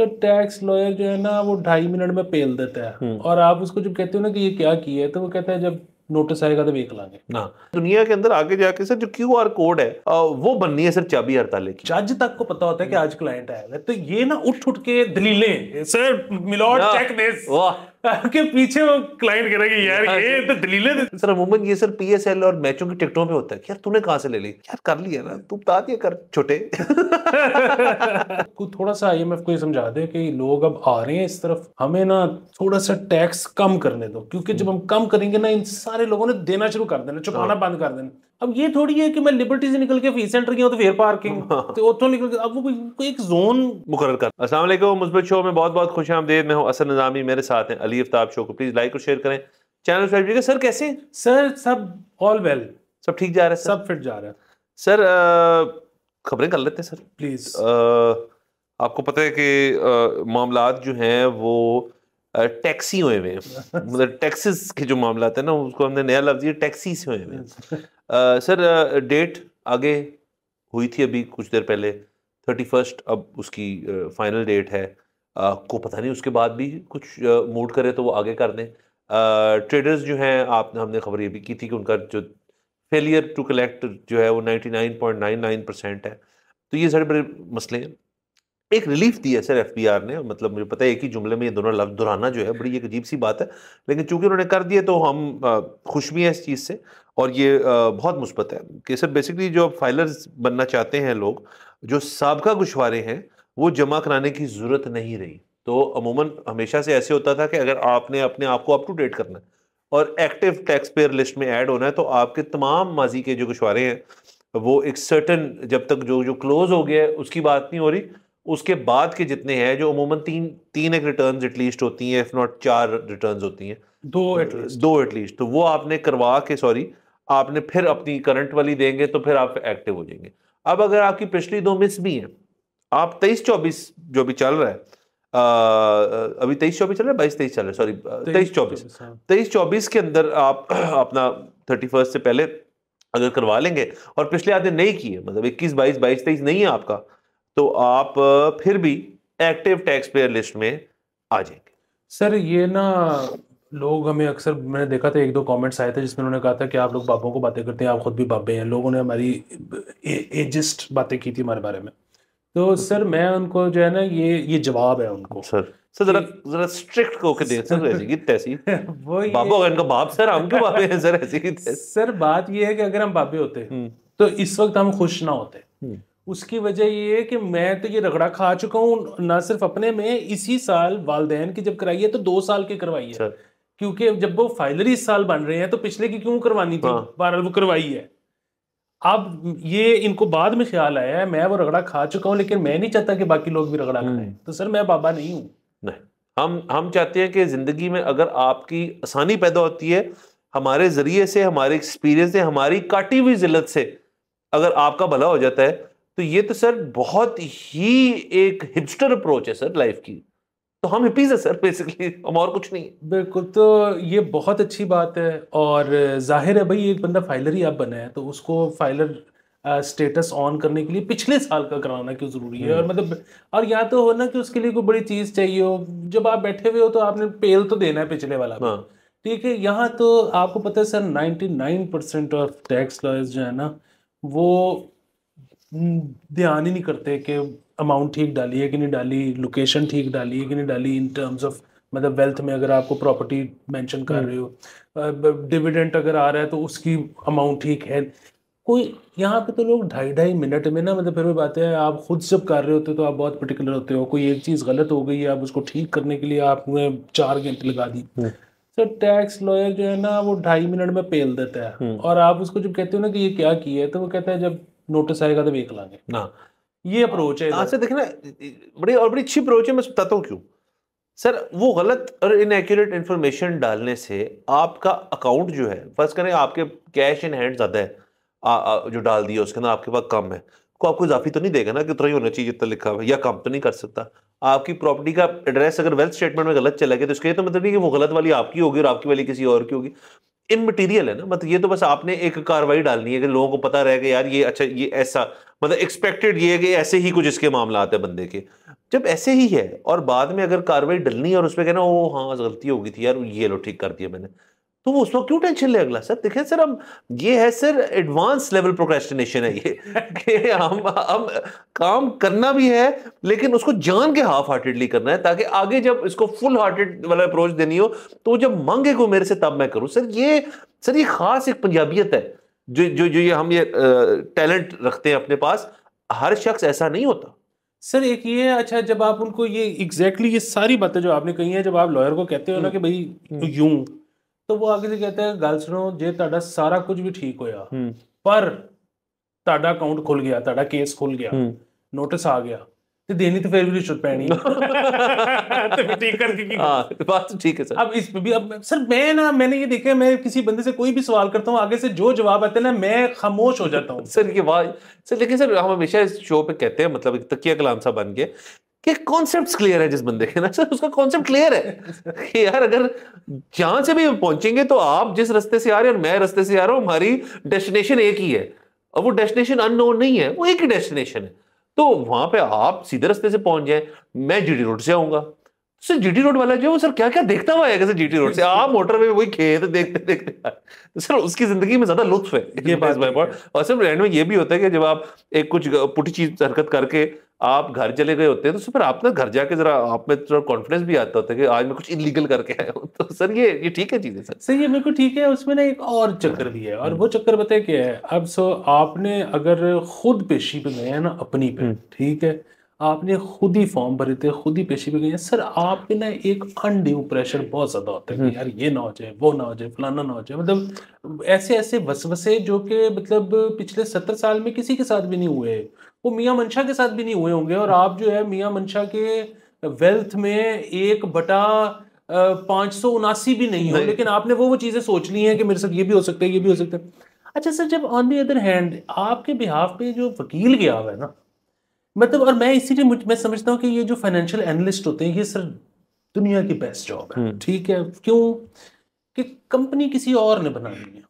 Sir tax lawyer जो है ना वो ढाई मिनट में पेल देता है हम्म। और आप उसको जब कहते हो ना कि ये क्या किया है तो वो कहता है जब नोटिस आएगा तो देख लागे ना दुनिया के अंदर आगे जाके सर जो क्यू आर कोड है वो बननी है सर चाबी हड़ताले की जज तक को पता होता है कि आज क्लाइंट आया है तो ये ना उठ उठ के दलीलें सर मिलोड चेक दिस वाह आपके पीछे वो क्लाइंट कह रहा है कि यार हाँ ये तो दलीलें सर अमूमन ये सर पीएसएल और मैचों की टिकटों पे होता है कि यार तूने कहाँ से ले ली यार कर लिया ना तू बता दिया कर छोटे को थोड़ा सा आईएमएफ को ये समझा दे कि लोग अब आ रहे हैं इस तरफ हमें ना थोड़ा सा टैक्स कम करने दो क्योंकि जब हम्म। हम कम करेंगे ना इन सारे लोगों ने देना शुरू कर देना हाँ। चुकाना बंद कर देना अब ये थोड़ी है कि मैं लिबर्टी से निकल के फीस सेंटर गया तो फिर पार्किंग हाँ। तो तो निकल के अब वो कोई एक जोन मुकर कर असलम मुस्बित शो में बहुत बहुत खुश आमदेद मैं हूँ असर निजामी मेरे साथ हैं अली अफ्ताब शो को प्लीज़ लाइक और शेयर करें चैनल सब्सक्राइब सर कैसे सर सब ऑल वेल सब ठीक जा रहा है सर? सब फिट जा रहा है सर खबरें कर लेते हैं सर प्लीज़ आपको पता है कि मामला जो हैं वो टैक्सी हुए हुए हैं मतलब टैक्सीज के जो मामला है ना उसको हमने नया लफ्ज टैक्सी से हुए हुए हैं अच्छा। सर डेट आगे हुई थी अभी कुछ देर पहले थर्टी फर्स्ट अब उसकी फाइनल डेट है आ, को पता नहीं उसके बाद भी कुछ मूड करे तो वो आगे कर दें ट्रेडर्स जो हैं आपने हमने खबर ये भी की थी कि उनका जो फेलियर टू कलेक्ट जो है वो ninety nine nine point nine percent है तो ये सारे बड़े मसले हैं एक रिलीफ दिया सर एफ ने मतलब मुझे पता है कि जुमले में ये दोनों लफ्ज दोहराना जो है बड़ी एक अजीब सी बात है लेकिन चूंकि उन्होंने कर दिया तो हम खुश भी हैं इस चीज़ से और ये बहुत मुस्बत है कि सर बेसिकली जो फाइलर्स बनना चाहते हैं लोग जो सबका गुशवारे हैं वो जमा कराने की ज़रूरत नहीं रही तो अमूमन हमेशा से ऐसे होता था कि अगर आपने अपने आप को अप टू डेट करना है और एक्टिव टैक्स पेयर लिस्ट में ऐड होना है तो आपके तमाम माजी के जो गुशवारे हैं वो एक सर्टन जब तक जो जो क्लोज हो गया है उसकी बात नहीं हो रही उसके बाद के जितने हैं जो अमूमन तीन तीन एक रिटर्न एटलीस्ट होती हैं इफ नॉट चार रिटर्न होती हैं दो एटलीस्ट दो एटलीस्ट तो वो आपने करवा के सॉरी आपने फिर अपनी करंट वाली देंगे तो फिर आप एक्टिव हो जाएंगे अब अगर आपकी पिछली दो मिस भी हैं आप तेईस चौबीस जो भी चल रहा है आ, अभी तेईस चौबीस चल रहा है बाईस तेईस चल रहा है सॉरी तेईस चौबीस हाँ। तेईस चौबीस के अंदर आप अपना थर्टी फर्स्ट से पहले अगर करवा लेंगे और पिछले आधे नहीं किए मतलब इक्कीस बाईस बाईस तेईस नहीं है आपका तो आप फिर भी एक्टिव टैक्स पेयर लिस्ट में आ जाएंगे सर ये ना लोग हमें अक्सर मैंने देखा था एक दो कमेंट्स आए थे जिसमें उन्होंने कहा था कि आप लोग बापों को बातें करते हैं आप खुद भी बाबे हैं लोगों ने हमारी एजिस्ट बातें की थी हमारे बारे में तो सर मैं उनको जो है ना ये ये जवाब है उनको सर सर जरा जरा स्ट्रिक्ट होके दें सर ऐसी की तैसी वो ये... बाबा इनका बाप सर हम क्यों बाबे हैं सर ऐसी की सर बात ये है कि अगर हम बाबे होते हम्म। तो इस वक्त हम खुश ना होते हम्म। उसकी वजह ये है कि मैं तो ये रगड़ा खा चुका हूँ ना सिर्फ अपने में इसी साल वालदेन की जब कराई है तो दो साल की करवाई है अच्छा। क्योंकि जब वो फाइनली इस साल बन रहे हैं तो पिछले की क्यों करवानी थी हाँ। बहरहाल वो करवाई है अब ये इनको बाद में ख्याल आया है मैं वो रगड़ा खा चुका हूँ लेकिन मैं नहीं चाहता कि बाकी लोग भी रगड़ा खाएं हम्म। तो सर मैं बाबा नहीं हूँ नहीं हम हम चाहते हैं कि ज़िंदगी में अगर आपकी आसानी पैदा होती है हमारे ज़रिए से हमारे एक्सपीरियंस से हमारी काटी हुई जिल्लत से अगर आपका भला हो जाता है तो ये तो सर बहुत ही एक हिपस्टर अप्रोच है सर लाइफ की तो हम हिपीज है सर बेसिकली हम और कुछ नहीं बिल्कुल तो ये बहुत अच्छी बात है और जाहिर है भाई एक बंदा फाइलर ही आप बना है तो उसको फाइलर स्टेटस ऑन करने के लिए पिछले साल का कराना क्यों ज़रूरी है और हम्म। मतलब और या तो हो ना कि उसके लिए कोई बड़ी चीज़ चाहिए हो जब आप बैठे हुए हो तो आपने पेल तो देना है पिछले वाला हाँ। ठीक है यहाँ तो आपको पता है sir nine percent of tax lawyers जो है ना वो ध्यान ही नहीं करते कि अमाउंट ठीक डाली है कि नहीं डाली लोकेशन ठीक डाली है कि नहीं डाली इन टर्म्स ऑफ मतलब वेल्थ में अगर आपको प्रॉपर्टी मेंशन कर हम्म। रहे हो डिविडेंट अगर आ रहा है तो उसकी अमाउंट ठीक है कोई यहाँ पे तो लोग ढाई ढाई मिनट में ना मतलब फिर भी बात है आप खुद जब कर रहे होते हो तो आप बहुत पर्टिकुलर होते हो कोई एक चीज़ गलत हो गई है आप उसको ठीक करने के लिए आपने चार घंटे लगा दी सर टैक्स लॉयर जो है ना वो ढाई मिनट में पेल देता है हम्म। और आप उसको जब कहते हो ना कि ये क्या किया है तो वो कहता है जब नोटिस आएगा तो तभी लाएंगे हाँ। हाँ, ना ये अप्रोच है से देखना बड़ी और बड़ी अच्छी अप्रोच है मैं बताता हूँ क्यों सर वो गलत और इनएक्यूरेट इन्फॉर्मेशन डालने से आपका अकाउंट जो है फर्स्ट करें आपके कैश इन हैंड ज़्यादा है आ, आ, जो डाल दिया उसके अंदर आपके पास कम है को तो आपको इजाफी तो नहीं देगा ना कि उतना ही होना चाहिए जितना लिखा हुआ या कम तो नहीं कर सकता आपकी प्रॉपर्टी का एड्रेस अगर वेल्थ स्टेटमेंट में गलत चला गया तो इसका तो मतलब नहीं कि वो गलत वाली आपकी होगी और आपकी वाली किसी और की होगी इनमटीरियल है ना मतलब ये तो बस आपने एक कार्रवाई डालनी है कि लोगों को पता रहेगा यार ये अच्छा ये ऐसा मतलब एक्सपेक्टेड ये है कि ऐसे ही कुछ इसके मामला आते हैं बंदे के जब ऐसे ही है और बाद में अगर कार्रवाई डलनी है और उसमें कहना ओ हाँ गलती हो गई थी यार ये लो ठीक कर दिया मैंने तो वो उसको क्यों टेंशन ले अगला सर देखिए सर हम ये है सर एडवांस लेवल प्रोक्रेस्टिनेशन है ये कि हम हम काम करना भी है लेकिन उसको जान के हाफ हार्टेडली करना है ताकि आगे जब इसको फुल हार्टेड वाला अप्रोच देनी हो तो जब मांगे को मेरे से तब मैं करूँ सर ये सर ये खास एक पंजाबियत है जो जो जो ये हम ये टैलेंट रखते हैं अपने पास हर शख्स ऐसा नहीं होता सर एक ये है अच्छा जब आप उनको ये एग्जैक्टली exactly ये सारी बातें जो आपने कही हैं जब आप लॉयर को कहते हो ना हम्म। कि भाई हम्म। यूं तो वो आगे से कहते हैं गल सुनो जे ਤੁਹਾਡਾ ਸਾਰਾ ਕੁਝ ਵੀ ਠੀਕ ਹੋਇਆ ਪਰ ਤੁਹਾਡਾ ਅਕਾਊਂਟ ਖੁੱਲ ਗਿਆ ਤੁਹਾਡਾ ਕੇਸ ਖੁੱਲ ਗਿਆ ਨੋਟਿਸ ਆ ਗਿਆ ਤੇ ਦੇਣੀ ਤਾਂ ਵੀ ਰਿਸ਼ਵਤ ਪੈਣੀ ਤੇ ਫਿਰ तो ठीक भी अब सर मैं मैंने ये देखा मैं किसी बंदे से कोई भी सवाल करता हूँ आगे से जो जवाब आते हैं ना मैं खामोश हो जाता हूँ सर ये बात सर लेकिन सर हम हमेशा इस शो पे कहते हैं मतलब एक तकिया कलाम सा बन के कि कॉन्सेप्ट क्लियर है जिस बंदे के ना सर उसका कॉन्सेप्ट क्लियर है कि यार अगर जहां से भी पहुंचेंगे तो आप जिस रास्ते से आ रहे हो और मैं रास्ते से आ रहा हूं हमारी डेस्टिनेशन एक ही है और वो डेस्टिनेशन अननोन नहीं है वो एक ही डेस्टिनेशन है तो वहां पे आप सीधे रास्ते से पहुंच जाए मैं जीडी रोड से आऊंगा सर जी टी रोड वाला जो है वो सर क्या क्या देखता हुआ है जी टी रोड से आप मोटर में वही खेत देखते देखते तो सर उसकी जिंदगी में ज्यादा लुत्फ है ये बात बाय पॉइंट और सर एंड में ये भी होता है कि जब आप एक कुछ पुटी चीज हरकत करके आप घर चले गए होते हैं तो फिर आपने घर जाके जरा आप में थोड़ा कॉन्फिडेंस भी आता होता है कि आज मैं कुछ इलीगल करके आया हूँ तो सर ये ये ठीक है चीज़ें सर सर ये बिल्कुल ठीक है उसमें ना एक और चक्कर भी है और वो हम्म। चक्कर बताए क्या है अब सो आपने अगर खुद पेशी पे गए हैं ना अपनी पे हम्म। ठीक है आपने खुद ही फॉर्म भरे थे खुद ही पेशी पे गए सर आप पे ना एक अनड्यू प्रेशर बहुत ज्यादा होता है कि हम्म। यार ये ना हो जाए वो ना हो जाए फलाना ना हो जाए मतलब ऐसे ऐसे वसवसे जो कि मतलब पिछले सत्तर साल में किसी के साथ भी नहीं हुए वो मियाँ मंशा के साथ भी नहीं हुए होंगे और आप जो है मियाँ मंशा के वेल्थ में एक बटा पाँच सौ उनासी भी नहीं हो लेकिन आपने वो वो चीज़ें सोच ली हैं कि मेरे साथ ये भी हो सकता है ये भी हो सकता है अच्छा सर जब ऑन दी अदर हैंड आपके बिहाफ पे जो वकील गया हुआ है ना मतलब और मैं इसीलिए मैं समझता हूँ कि ये जो फाइनेंशियल एनालिस्ट होते हैं ये सर दुनिया की बेस्ट जॉब है हम्म। ठीक है क्यों कि कंपनी किसी और ने बना ली है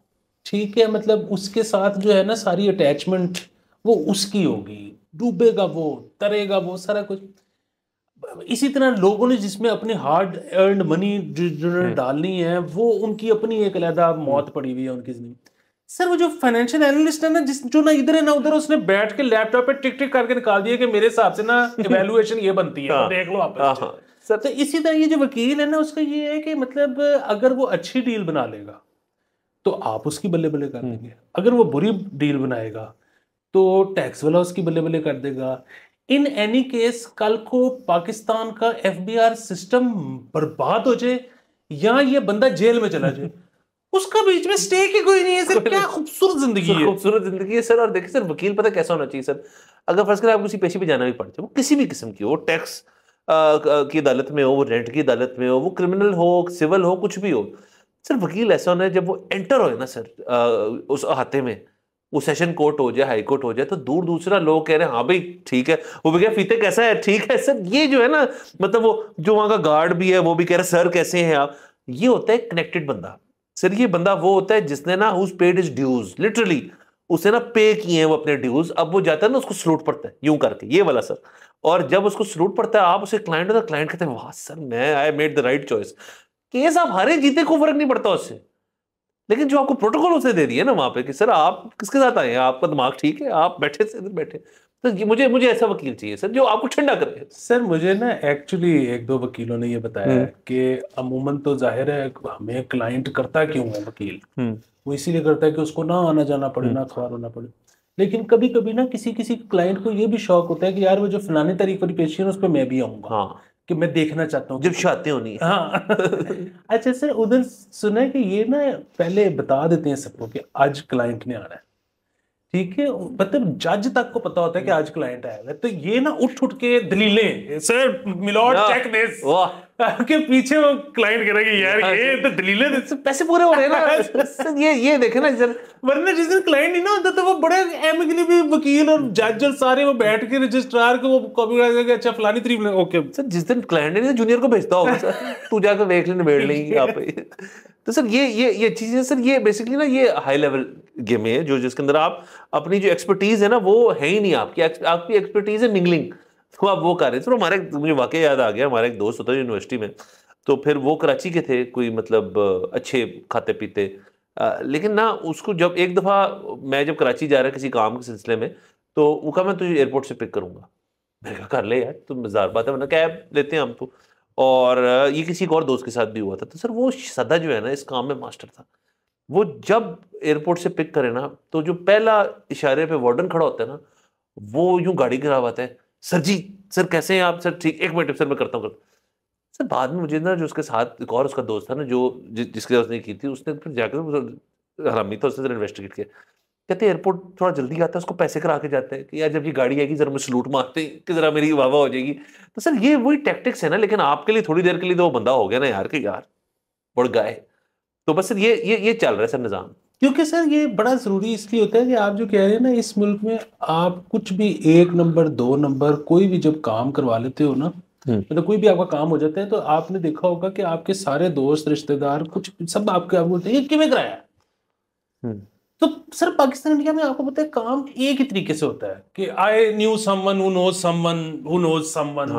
ठीक है मतलब उसके साथ जो है ना सारी अटैचमेंट वो उसकी होगी डूबेगा वो तरेगा वो सारा कुछ इसी तरह लोगों ने जिसमें अपने हार्ड अर्न मनी जिन्होंने डालनी है वो उनकी अपनी एक अलहदा मौत हम्म। पड़ी हुई है उनकी जिंदगी सर वो जो फाइनेंशियल एनालिस्ट है ना जिस जो ना इधर है ना उधर उसने बैठ के लैपटॉप पे टिक टिक करके निकाल दिया कि मेरे हिसाब से ना इवेलुएशन ये बनती है हाँ। तो देख लो आप हाँ, हाँ। सर तो इसी तरह ये जो वकील है ना उसका ये है कि मतलब अगर वो अच्छी डील बना लेगा तो आप उसकी बल्ले बल्ले कर हम्म। देंगे अगर वो बुरी डील बनाएगा तो टैक्स वाला उसकी बल्ले बल्ले कर देगा इन एनी केस कल को पाकिस्तान का एफ सिस्टम बर्बाद हो जाए या ये बंदा जेल में चला जाए उसका बीच में स्टे की कोई नहीं है सर क्या खूबसूरत जिंदगी है खूबसूरत जिंदगी है सर और देखिए सर वकील पता कैसा होना चाहिए सर अगर फर्ज करें आप किसी पेशे पर जाना भी पड़ जाए वो किसी भी किस्म की हो टैक्स की अदालत में हो वो रेंट की अदालत में हो वो क्रिमिनल हो सिविल हो कुछ भी हो सर वकील ऐसा होना है जब वो एंटर हो ना सर आ, उस अहाते में वो सेशन कोर्ट हो जाए हाई कोर्ट हो जाए तो दूर दूसरा लोग कह रहे हैं हाँ भाई ठीक है वो भी क्या फीते कैसा है ठीक है सर ये जो है ना मतलब वो जो वहाँ का गार्ड भी है वो भी कह रहे हैं सर कैसे हैं आप ये होता है कनेक्टेड बंदा सर ये बंदा वो होता है जिसने ना उस पेड इज ड्यूज लिटरली उसने ना पे किए हैं वो अपने ड्यूज अब वो जाता है ना उसको सलूट पड़ता है यूं करके ये वाला सर और जब उसको सलूट पड़ता है आप उसे क्लाइंट होता क्लाइंट कहते हैं वाह सर मैं I made the right choice case आप हारे जीते को फर्क नहीं पड़ता उससे लेकिन जो आपको प्रोटोकॉल उसे दे दिया ना वहां पे कि सर आप किसके साथ आए हैं आपका दिमाग ठीक है आप बैठे से इधर बैठे सर मुझे मुझे ऐसा वकील चाहिए सर जो आपको ठंडा करे सर मुझे ना एक्चुअली एक दो वकीलों ने ये बताया हम्म। कि अमूमन तो जाहिर है हमें क्लाइंट करता क्यों है वकील हम्म। वो इसीलिए करता है कि उसको ना आना जाना पड़े हम्म। ना अखबार होना पड़े लेकिन कभी कभी ना किसी किसी क्लाइंट को ये भी शौक होता है कि यार वो जो फलाने तरीके की पेशी है उस पर मैं भी आऊंगा हाँ। कि मैं देखना चाहता हूँ जब शाते होनी हाँ अच्छा सर उधर सुना है कि ये ना पहले बता देते हैं सबको कि आज क्लाइंट ने आना है ठीक है मतलब जज तक को पता होता है कि आज क्लाइंट आया है तो ये ना उठ उठ के दलीलें सर मिलोट चेक दिस के पीछे वो क्लाइंट कह रहा है कि यार हाँ। ये तो दलीलें तो पैसे पूरे हो रहे हैं ना सर ये ये देखे ना सर वरना जिस दिन क्लाइंट नहीं ना होता तो वो बड़े एम के लिए भी वकील और जज और सारे वो बैठ के रजिस्ट्रार को वो कॉपी करा के अच्छा फलानी तरीफ ओके सर जिस दिन क्लाइंट नहीं जूनियर तो को भेजता होगा सर तू जाकर देख लेने बैठ लेंगे यहाँ पे तो सर ये ये ये चीज़ें सर ये बेसिकली ना ये हाई लेवल गेम है जो जिसके अंदर आप अपनी जो एक्सपर्टीज़ है ना वो है ही नहीं आपकी आपकी एक्सपर्टीज़ है मिंगलिंग तो आप वो कर रहे थे तो हमारे मुझे वाकई याद आ गया हमारा एक दोस्त होता है यूनिवर्सिटी में तो फिर वो कराची के थे कोई मतलब अच्छे खाते पीते आ, लेकिन ना उसको जब एक दफ़ा मैं जब कराची जा रहा किसी काम के सिलसिले में तो वो कहा मैं तुझे एयरपोर्ट से पिक करूंगा मैंने कहा कर ले यार तुम मज़ार बात है मतलब कैब लेते हैं हम तो और ये किसी और दोस्त के साथ भी हुआ था तो सर वो सदा जो है ना इस काम में मास्टर था वो जब एयरपोर्ट से पिक करे ना तो जो पहला इशारे पे वार्डन खड़ा होता है ना वो यूं गाड़ी गिरावाता है सर जी सर कैसे हैं आप सर ठीक एक मिनट सर मैं करता हूँ सर बाद में मुझे ना जो उसके साथ एक और उसका दोस्त था ना जो जिसके साथ उसने की थी उसने फिर जाकर हरामी था उसने इन्वेस्टिगेट किया कहते एयरपोर्ट थोड़ा जल्दी आता है उसको पैसे करा के जाते हैं कि यार जब ये गाड़ी आएगी जरा मुझे सलूट मारते हैं कि जरा मेरी वाह हो जाएगी तो सर ये वही टैक्टिक्स है ना लेकिन आपके लिए थोड़ी देर के लिए तो वो बंदा हो गया ना यार कि यार बढ़ गाय तो बस सर ये ये ये चल रहा है सर निज़ाम क्योंकि सर ये बड़ा ज़रूरी इसलिए होता है कि आप जो कह रहे हैं ना इस मुल्क में आप कुछ भी एक नंबर दो नंबर कोई भी जब काम करवा लेते हो ना हम्म। मतलब कोई भी आपका काम हो जाता है तो आपने देखा होगा कि आपके सारे दोस्त रिश्तेदार कुछ सब आपके आप बोलते हैं ये किमें कराया हम्म। तो सर पाकिस्तान इंडिया में आपको पता है काम एक ही तरीके से होता है कि I knew someone who knows someone who knows someone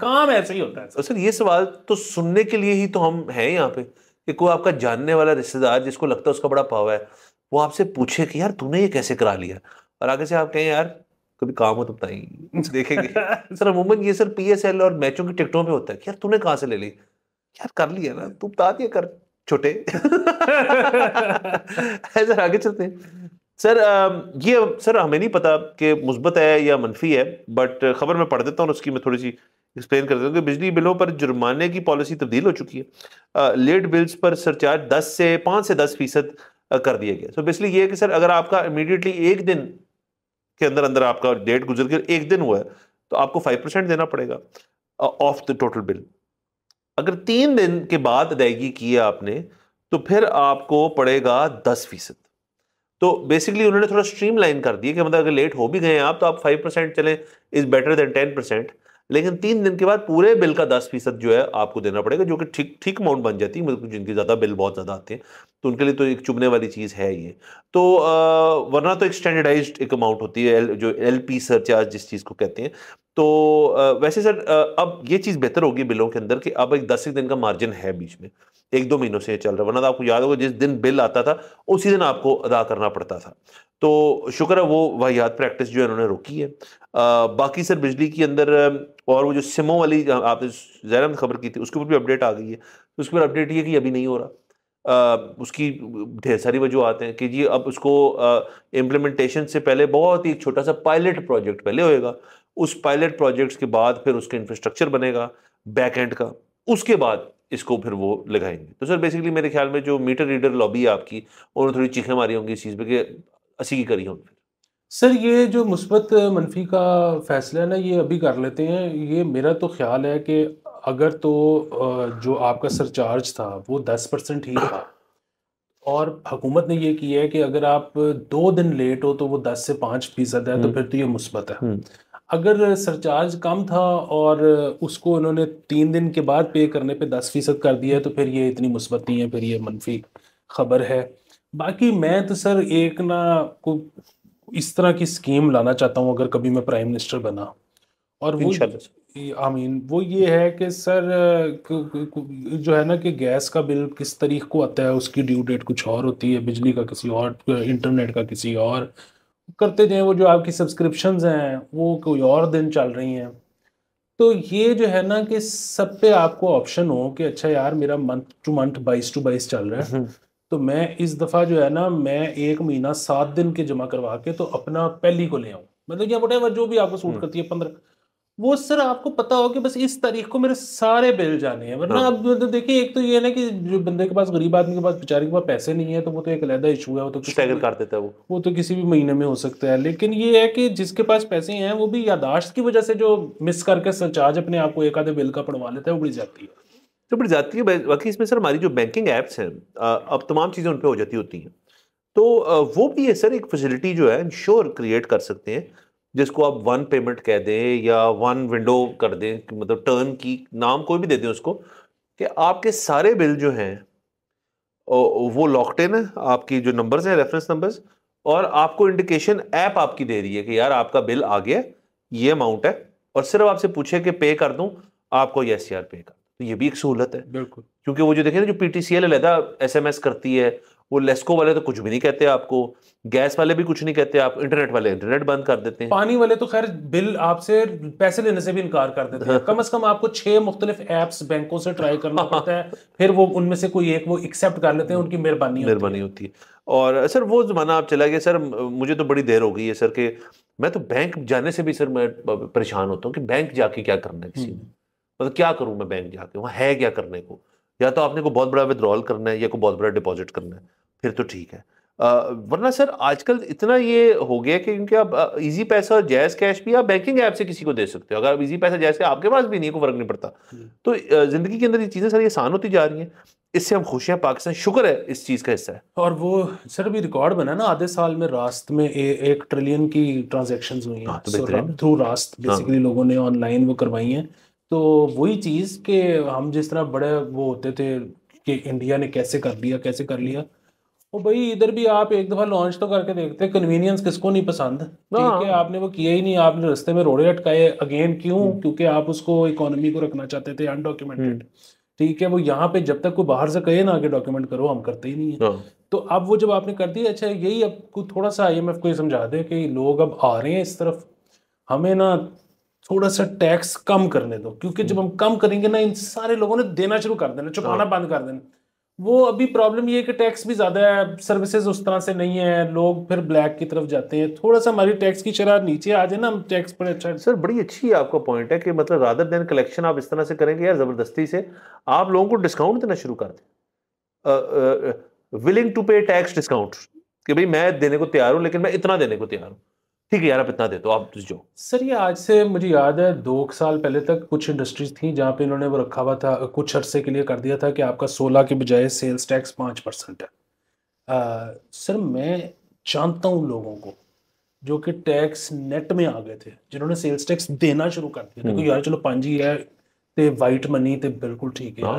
काम ऐसे ही होता है सर।, ये सवाल तो सुनने के लिए ही तो हम हैं यहाँ पे कि कोई आपका जानने वाला रिश्तेदार जिसको लगता है उसका बड़ा पावर है वो आपसे पूछे कि यार तूने ये कैसे करा लिया और आगे से आप कहें यार कभी काम हो तो बताएंगे देखेंगे सर अमूमन ये सर पीएसएल और मैचों की टिकटों पर होता है कि यार तूने कहाँ से ले ली यार कर लिया ना तू बता दिया कर छोटे सर आगे चलते हैं सर ये सर हमें नहीं पता कि मुस्बत है या मनफी है बट खबर मैं पढ़ देता हूँ उसकी मैं थोड़ी सी एक्सप्लेन कर देता हूँ कि बिजली बिलों पर जुर्माने की पॉलिसी तब्दील हो चुकी है लेट बिल्स पर सरचार्ज दस से पाँच से दस फीसद कर दिया गया सो बेसिकली ये है कि सर अगर आपका इमीडिएटली एक दिन के अंदर अंदर आपका डेट गुजर कर एक दिन हुआ है तो आपको फाइव परसेंट देना पड़ेगा ऑफ द टोटल बिल अगर तीन दिन के बाद अदायगी की है आपने तो फिर आपको पड़ेगा दस फीसद तो बेसिकली उन्होंने थोड़ा स्ट्रीम लाइन कर दिया कि मतलब अगर लेट हो भी गए आप तो आप फाइव परसेंट चलें is better than ten percent लेकिन तीन दिन के बाद पूरे बिल का दस फीसद जो है आपको देना पड़ेगा जो कि ठीक ठीक अमाउंट बन जाती है मतलब जिनके ज़्यादा बिल बहुत ज़्यादा आते हैं तो उनके लिए तो एक चुभने वाली चीज़ है ये तो वरना तो एक स्टैंडर्डाइज एक अमाउंट होती है एल, जो एल पी सरचार्ज जिस चीज़ को कहते हैं तो वैसे सर अब ये चीज़ बेहतर होगी बिलों के अंदर कि अब एक दस एक दिन का मार्जिन है बीच में एक दो महीनों से चल रहा है वरना तो आपको याद होगा जिस दिन बिल आता था उसी दिन आपको अदा करना पड़ता था तो शुक्र है वो वाहियात प्रैक्टिस जो है इन्होंने रोकी है आ, बाकी सर बिजली के अंदर और वो जो सिमो वाली आपने जहरा खबर की थी उसके ऊपर भी अपडेट आ गई है तो उसके ऊपर अपडेट ये कि अभी नहीं हो रहा आ, उसकी ढेर सारी वजूहत हैं कि जी अब उसको इम्प्लीमेंटेशन से पहले बहुत ही छोटा सा पायलट प्रोजेक्ट पहले होएगा उस पायलट प्रोजेक्ट्स के बाद फिर उसका इंफ्रास्ट्रक्चर बनेगा बैक एंड का उसके बाद इसको फिर वो लगाएंगे तो सर बेसिकली मेरे ख्याल में जो मीटर रीडर लॉबी है आपकी उन्होंने थोड़ी चीखें मारी होंगी इस चीज़ पर कि असी की करी होंगी सर ये जो मुस्बत मनफी का फैसला है ना ये अभी कर लेते हैं ये मेरा तो ख्याल है कि अगर तो जो आपका सरचार्ज था वो दस परसेंट ही था और हुकूमत ने ये किया है कि अगर आप दो दिन लेट हो तो वो दस से पाँच फीसद है तो हम्म। फिर तो ये मुस्बत है हम्म। अगर सरचार्ज कम था और उसको उन्होंने तीन दिन के बाद पे करने पे दस फीसद कर दिया तो फिर ये इतनी मुस्बत नहीं है फिर ये मनफी खबर है बाकी मैं तो सर एक ना को इस तरह की स्कीम लाना चाहता हूँ अगर कभी मैं प्राइम मिनिस्टर बना और वो आमीन वो ये है कि सर जो है ना कि गैस का बिल किस तारीख को आता है उसकी ड्यू डेट कुछ और होती है बिजली का किसी और इंटरनेट का किसी और करते जाए वो जो आपकी सब्सक्रिप्शन हैं वो कोई और दिन चल रही हैं तो ये जो है ना कि सब पे आपको ऑप्शन हो कि अच्छा यार मेरा मंथ टू मंथ बाईस टू बाईस चल रहा है हम्म। तो मैं इस दफ़ा जो है ना मैं एक महीना सात दिन के जमा करवा के तो अपना पहली को ले आऊँ मतलब या वटेवर जो भी आपको सूट हम्म। करती है पंद्रह वो सर आपको पता हो कि बस इस तारीख को मेरे सारे बिल जाने हैं वरना हाँ। अब मतलब देखिए एक तो ये ना कि जो बंदे के पास गरीब आदमी के पास बेचारे के पास पैसे नहीं है तो वो तो एक अलहदा इशू है वो तो स्टैगर कर देता है वो वो तो किसी भी महीने में हो सकता है लेकिन ये है कि जिसके पास पैसे हैं वो भी यादाश्त की वजह से जो मिस करके चार्ज अपने आप को एक आधे बिल का पढ़वा लेता है वो बढ़ जाती है तो बढ़ जाती है बाकी इसमें सर हमारी जो बैंकिंग ऐप्स हैं अब तमाम चीज़ें उन पर हो जाती होती हैं तो वो भी है सर एक फैसिलिटी जो है इंश्योर क्रिएट कर सकते हैं जिसको आप वन पेमेंट कह दें या वन विंडो कर दें मतलब टर्न की नाम कोई भी दे दें उसको कि आपके सारे बिल जो हैं वो लॉकड इन है आपकी जो नंबर्स हैं रेफरेंस नंबर्स और आपको इंडिकेशन ऐप आपकी दे रही है कि यार आपका बिल आ गया ये अमाउंट है और सिर्फ आपसे पूछे कि पे कर दूं आपको ये सी पे कर तो ये भी एक सहूलत है बिल्कुल क्योंकि वो जो देखे ना जो P T C L S M S करती है वो लेस्को वाले तो कुछ भी नहीं कहते आपको गैस वाले भी कुछ नहीं कहते आप इंटरनेट वाले इंटरनेट बंद कर देते हैं पानी वाले तो खैर बिल आपसे पैसे लेने से भी इनकार कर देते हैं कम अज कम आपको छह मुख्तलिफ एप्स बैंकों से ट्राई करना हाँ। पड़ता है फिर वो उनमें से कोई एक वो एक्सेप्ट कर लेते हैं उनकी मेहरबानी मेहरबानी होती है और सर वो ज़माना आप चला गया सर मुझे तो बड़ी देर हो गई है सर के मैं तो बैंक जाने से भी सर मैं परेशान होता हूँ कि बैंक जाके क्या करना है किसी ने हम्म। मतलब क्या करूँ मैं बैंक जाके वहाँ है क्या करने को या तो आपने को बहुत बड़ा विद्रॉल करना है या को बहुत बड़ा डिपॉजिट करना है फिर तो ठीक है वरना सर आजकल इतना ये हो गया कि क्योंकि आप इजी पैसा जैज कैश भी आप बैंकिंग ऐप से किसी को दे सकते हो अगर आप इजी पैसा जैज कैश आपके पास भी नहीं कोई फर्क नहीं पड़ता तो जिंदगी के अंदर ये चीज़ें ये आसान होती जा रही हैं इससे हम खुश हैं पाकिस्तान शुक्र है इस चीज़ का हिस्सा है और वो सर अभी रिकॉर्ड बना ना आधे साल में रास्त में ए, एक ट्रिलियन की ट्रांजेक्शन हुई हैं थ्रू रास्त बेसिकली लोगों ने ऑनलाइन वो करवाई हैं तो वही चीज़ के हम जिस तरह बड़े वो होते थे कि इंडिया ने कैसे कर लिया कैसे कर लिया ओ भाई इधर भी आप एक दफ़ा लॉन्च तो करके देखते कन्वीनियंस किसको नहीं पसंद हाँ। ठीक है आपने वो किया ही नहीं आपने रस्ते में रोड़े अटकाए अगेन क्यों हम्म। क्योंकि आप उसको इकोनॉमी को रखना चाहते थे अनडॉक्यूमेंटेड हम्म। ठीक है वो यहाँ पे जब तक कोई बाहर से कहे ना कि डॉक्यूमेंट करो हम करते ही नहीं है हाँ। तो अब वो जब आपने कर दिया अच्छा यही अब थोड़ा सा आई को ये समझा दे कि लोग अब आ रहे हैं इस तरफ हमें ना थोड़ा सा टैक्स कम करने दो क्योंकि जब हम्म। हम कम करेंगे ना इन सारे लोगों ने देना शुरू कर देना हाँ। चुकाना बंद कर देना वो अभी प्रॉब्लम ये है कि टैक्स भी ज़्यादा है सर्विसेज उस तरह से नहीं है लोग फिर ब्लैक की तरफ जाते हैं थोड़ा सा हमारी टैक्स की शरार नीचे आ जाए ना हम टैक्स पर अच्छा सर बड़ी अच्छी आपका पॉइंट है कि मतलब राधर देन कलेक्शन आप इस तरह से करेंगे यार ज़बरदस्ती से आप लोगों को डिस्काउंट देना शुरू कर दें willing to pay tax discount कि भाई मैं देने को तैयार हूँ लेकिन मैं इतना देने को तैयार हूँ ठीक है यार आप इतना दे दो आप जो सर ये आज से मुझे याद है दो साल पहले तक कुछ इंडस्ट्रीज थी जहाँ पे इन्होंने वो रखा हुआ था कुछ अरसे के लिए कर दिया था कि आपका सोलह के बजाय सेल्स टैक्स पाँच परसेंट है आ, सर मैं जानता हूँ लोगों को जो कि टैक्स नेट में आ गए थे जिन्होंने सेल्स टैक्स देना शुरू कर दिया देखो हम्म। यार चलो पाँच ही है तो वाइट मनी तो बिल्कुल ठीक है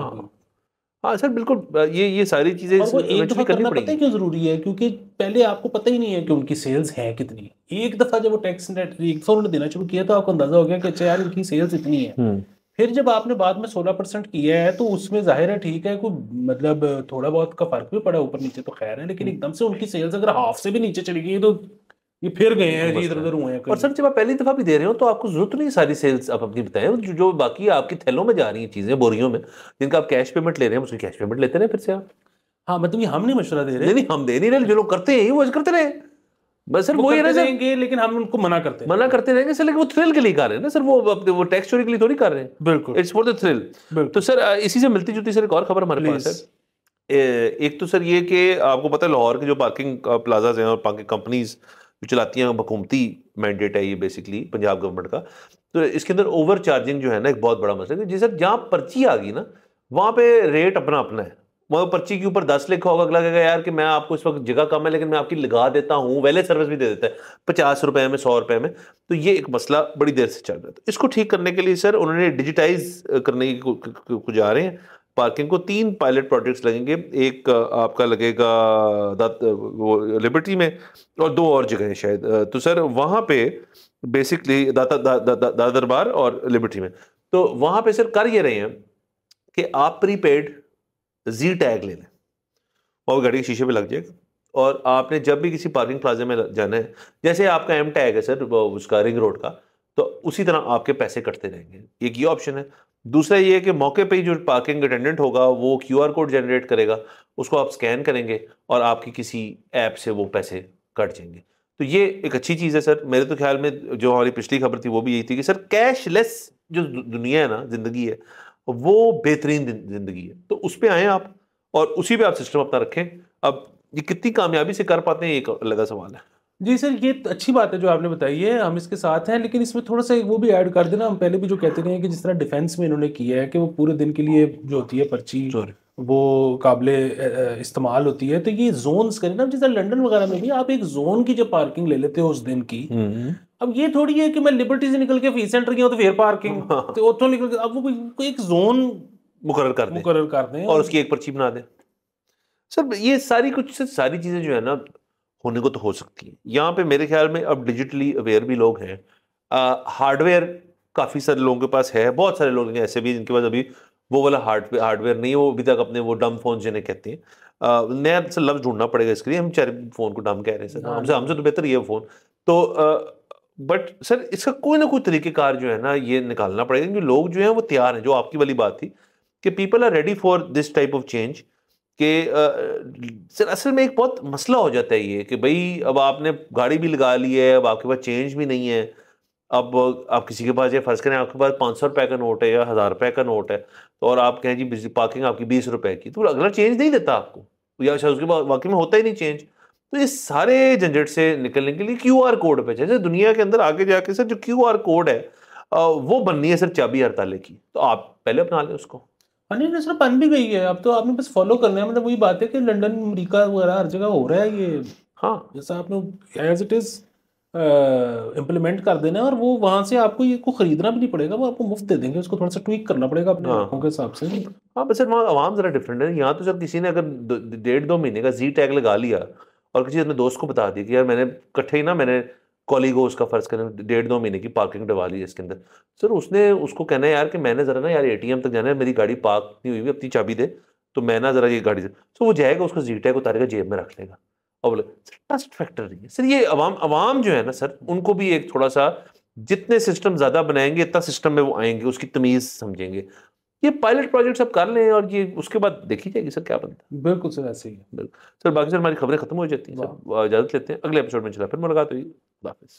हाँ सर बिल्कुल ये ये सारी चीज़ें एक दफ़ा करना पता है क्यों ज़रूरी है क्योंकि पहले आपको पता ही नहीं है कि उनकी सेल्स है कितनी एक दफ़ा जब वो टैक्स एक सौ उन्होंने देना शुरू किया तो आपको अंदाज़ा हो गया कि अच्छा यार उनकी सेल्स इतनी है हम्म। फिर जब आपने बाद में सोलह परसेंट किया है तो उसमें जाहिर है ठीक है कोई मतलब थोड़ा बहुत का फर्क भी पड़ा ऊपर नीचे तो खैर है लेकिन हम्म। एकदम से उनकी सेल्स अगर हाफ से भी नीचे चली गई तो ये फिर गए हैं जी इधर उधर हुए हैं और सर जब आप पहली दफा भी दे रहे हो तो आपको जरूरत नहीं सारी सेल्स आप अपनी बताएं जो, जो बाकी आपकी थैलों में जा रही हैं चीजें बोरियों में जिनका आप कैश पेमेंट ले रहे हैं उसकी कैश पेमेंट लेते रहे फिर से आप हाँ मतलब ये हम नहीं मशुरा दे रहे नहीं हम दे नहीं रहे जो लोग करते हैं वो करते रहे बस सर वो ही रहेंगे लेकिन हम उनको मना करते हैं मना करते रहेंगे सर लेकिन वो थ्रिल के लिए कर रहे हैं ना सर वो अपने वो टैक्स चोरी के लिए थोड़ी कर रहे हैं बिल्कुल इट्स फॉर द थ्रिल तो सर इसी से मिलती जुलती सर एक और खबर हमारे पास सर एक तो सर ये कि आपको पता है लाहौर के जो पार्किंग प्लाजाज हैं और पार्किंग कंपनीज जो चलाती हैं हुकूमती मैंडेट है ये बेसिकली पंजाब गवर्नमेंट का तो इसके अंदर ओवर चार्जिंग जो है ना एक बहुत बड़ा मसला है जी सर जहाँ पर्ची आ गई ना वहाँ पे रेट अपना अपना है वहाँ पर्ची के ऊपर दस लिखा होगा कहेगा यार कि मैं आपको इस वक्त जगह कम है लेकिन मैं आपकी लगा देता हूँ वैले सर्विस भी दे देता है पचास रुपये में सौ रुपये में तो ये एक मसला बड़ी देर से चल रहा था इसको ठीक करने के लिए सर उन्होंने डिजिटाइज करने की जा रहे हैं पार्किंग को तीन पायलट प्रोजेक्ट्स लगेंगे एक आपका लगेगा वो लिबर्टी में और दो और जगह शायद तो सर वहाँ पे बेसिकली दाता दा, दा, दा, दा दरबार और लिबर्टी में तो वहाँ पे सर कर ये रहे हैं कि आप प्रीपेड जी टैग ले लें और गाड़ी के शीशे पे लग जाएगा और आपने जब भी किसी पार्किंग प्लाजे में जाना है जैसे आपका एम टैग है सर उसका रिंग रोड का तो उसी तरह आपके पैसे कटते रहेंगे एक ये ऑप्शन है दूसरा ये है कि मौके पे ही जो पार्किंग अटेंडेंट होगा वो क्यूआर कोड जनरेट करेगा उसको आप स्कैन करेंगे और आपकी किसी ऐप से वो पैसे कट जाएंगे तो ये एक अच्छी चीज़ है सर मेरे तो ख्याल में जो हमारी पिछली खबर थी वो भी यही थी कि सर कैशलेस जो दुनिया है ना ज़िंदगी है वो बेहतरीन ज़िंदगी है तो उस पर आएँ आप और उसी पर आप सिस्टम अपना रखें अब ये कितनी कामयाबी से कर पाते हैं ये अलग सवाल है जी सर ये तो अच्छी बात है जो आपने बताई है हम इसके साथ हैं लेकिन इसमें थोड़ा सा वो भी ऐड कर देना हम पहले भी जो कहते रहे हैं कि जिस तरह डिफेंस में इन्होंने किया है कि वो पूरे दिन के लिए जो होती है पर्ची वो काबिल इस्तेमाल होती है तो ये जोन करें ना जैसे लंडन वगैरह में भी आप एक जोन की जब पार्किंग ले लेते हो उस दिन की हम्म, हम्म। अब ये थोड़ी है कि मैं लिबर्टी से निकल के फीस सेंटर गया तो फिर पार्किंग हाँ। तो उतों निकल के अब वो कोई एक जोन मुकर कर दे मुकर कर दें और उसकी एक पर्ची बना दे सर ये सारी कुछ सारी चीज़ें जो है ना होने को तो हो सकती है यहाँ पे मेरे ख्याल में अब डिजिटली अवेयर भी लोग हैं हार्डवेयर काफ़ी सारे लोगों के पास है बहुत सारे लोग हैं ऐसे भी जिनके पास अभी वो वाला हार्डवेयर हार्डवेयर नहीं है वो अभी तक अपने वो डम फोन जिन्हें कहते हैं नया सर लफ्ज ढूंढना पड़ेगा इसके लिए हम चार फ़ोन को डम कह रहे हैं सर हमसे हाँ। हमसे तो बेहतर ये फ़ोन तो बट सर इसका कोई ना कोई तरीक़ेकार जो है ना ये निकालना पड़ेगा क्योंकि लोग जो हैं वो तैयार हैं जो आपकी वाली बात थी कि people are ready for this type of change कि सर असल में एक बहुत मसला हो जाता है ये कि भाई अब आपने गाड़ी भी लगा ली है अब आपके पास चेंज भी नहीं है अब आप किसी के पास ये फ़र्ज़ करें आपके पास पाँच सौ रुपये का नोट है या हज़ार रुपये का नोट है तो और आप कहें जी पार्किंग आपकी बीस रुपए की तो अगला चेंज नहीं देता आपको या शायद उसके बाद वाकई में होता ही नहीं चेंज तो इस सारे झंझट से निकलने के लिए क्यू आर कोड पर जैसे दुनिया के अंदर आगे जाके सर जो क्यू आर कोड है वो बननी है सर चाबी हड़ताले की तो आप पहले अपना लें उसको अनिल हाँ, सर बन भी गई है अब तो आपने बस फॉलो करना है मतलब वही बात है कि लंदन अमरीका वगैरह हर जगह हो रहा है ये हाँ जैसा आपने एज इट इज़ इम्प्लीमेंट कर देना है और वो वहाँ से आपको ये को खरीदना भी नहीं पड़ेगा वो आपको मुफ्त दे देंगे उसको थोड़ा सा ट्वीक करना पड़ेगा अपने हाँ। आंखों के हिसाब से हाँ बस सर वहाँ आवाम ज़रा डिफरेंट है यहाँ तो सर किसी ने अगर डेढ़ दो महीने का जी टैग लगा लिया और किसी अपने दोस्त को बता दिया कि यार मैंने इकट्ठे ही ना मैंने कॉलीगो उसका फ़र्ज़ करें डेढ़ दो महीने की पार्किंग डवा ली है इसके अंदर सर उसने उसको कहना है यार कि मैंने ज़रा ना यार एटीएम तक जाना है मेरी गाड़ी पार्क नहीं हुई हुई अपनी चाबी दे तो मैं ना ज़रा ये गाड़ी सर तो वो जाएगा उसको जी टैग उतारेगा जेब में रख लेगा और बोले सर ट्रस्ट फैक्टर नहीं है सर ये आवाम आवाम जो है ना सर उनको भी एक थोड़ा सा जितने सिस्टम ज़्यादा बनाएंगे इतना सिस्टम में वो आएंगे उसकी तमीज़ समझेंगे ये पायलट प्रोजेक्ट सब कर लें और ये उसके बाद देखी जाएगी सर क्या बनता है बिल्कुल सर ऐसे ही है बिल्कुल सर बाकी सर हमारी खबरें खत्म हो जाती हैं इजाज़त लेते हैं अगले एपिसोड में चला फिर मुलाकात हुई lovers.